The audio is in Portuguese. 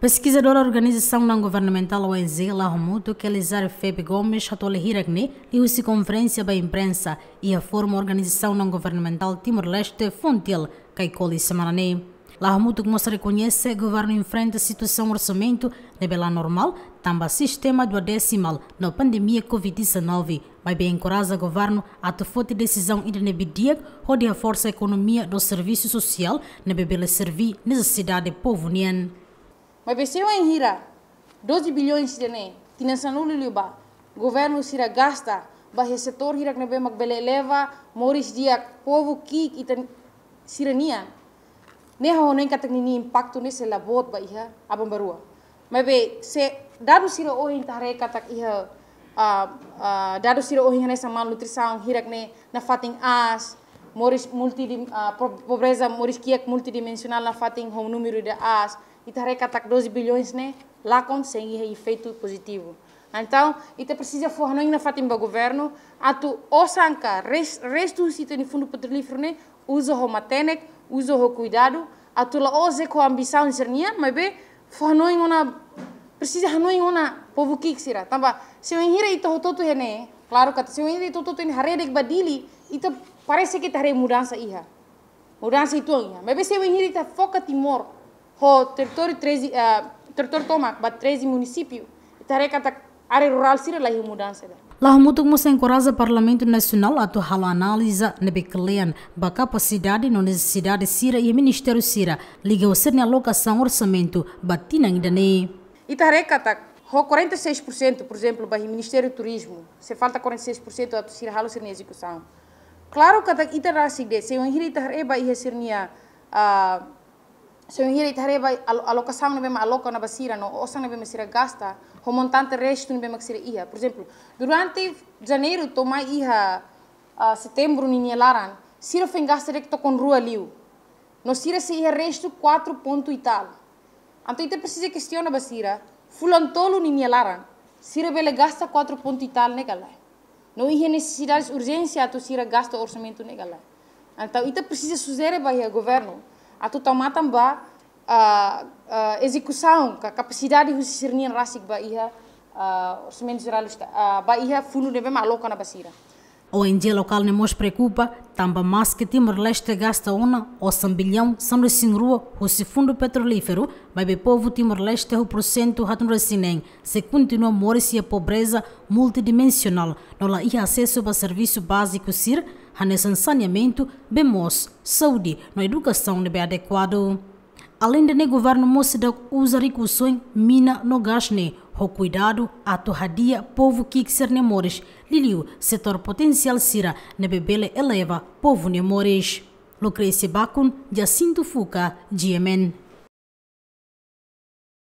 Pesquisadora organização não governamental ONG que Kelizar Feb Gomes, Chatole Hiragni, deu-se conferência para a imprensa e a forma organização não governamental Timor-Leste, Fontil, Caicoli e Semarani. Lahomuto mostra reconhece que o governo enfrenta a situação orçamento de bela normal, também sistema do decimal na pandemia Covid-19, mas bem encoraja o governo a forte decisão e de nebidia, onde a força economia do serviço social, na bebele servir necessidade povo nian. Mas pessoa em Hira, 12 bilhões de ne, tinansanulu liba, governo sira gasta, bahia setor Hira nebe magbele leva, moris dia, povo kik itan sirania. Ne ho nem kataknini impacto nesse labot ba iha abang barua. Mas be se dado sira o intare katak iha uh, uh, dado sira o hingane sama nutrição Hira ne na fating as, moris multi uh, pobreza moris kiek multidimensional na fating hom número de as, e tareca tá 12 bilhões, né? Lá consegue efeito positivo. Então, ita precisa fornecer na fatimba governo, a atu osanka, resto sítio no fundo petrolífero, né? Usa o matenec, usa o cuidado, a tu lá ose com a ambição de sernia, mas bem, fornecer uma, precisa fornecer uma povo que será. Tamba, se eu enhira ita rototo rene, claro que se eu enhira ita rototo em harerek badili, ita parece que tare mudança iha. Mudança itu iha. Mas bem, se eu enhira ita foca timor, o território 13, uh, eh, território tomac, bat 13 município, tarekata área rural sira lá em mudança. Lá muito como se encoraja o Parlamento Nacional a tua análise na Beclean, a capacidade no necessidade sira e Ministério sira, liga o ser na alocação orçamento, batina ainda nem. E tarekata ho 46%, por exemplo, para Ministério do Turismo, se falta 46% a sira halo ser na execução. Claro que a itara se eu enritar eba e recirnia uh, ah, soñiri tareba alocação não no a aloca na basira no o sang no bema sira gasta o montante resto no bema sira ia por exemplo durante janeiro tomai ia setembro ni laran sira fen gasta recto con rua liu no sira se ia resto quatro ponto e tal então ita precisa questiona basira fulantolo ni laran sira bele gasta quatro ponto e tal negala não ia necessidades urgência tu sira gasta orçamento negala então ita precisa suzere bahia governo a tambah tambah uh, execução, a capacidade de discernir rasik ba iha uh, gerais, juralista, uh, ba iha funu nebe maloka na basira. ONG local não mos preocupa, tamba mas que Timor-Leste gasta ona ou sambilhão são recin rua, o se fundo petrolífero, mas o povo Timor-Leste o procento ratun recinem, se continua morre-se a pobreza multidimensional, não lá acesso para serviço básico sir, Hanes em saneamento, bemos, saúde, na educação de bem adequado. Além de ne governo mocida usa recursos mina no gasne, o cuidado a torradia povo que ser nemores, liliu setor potencial sira ne eleva povo nemores. Lucrece Bacon, Jacinto Fuca, de Yemen.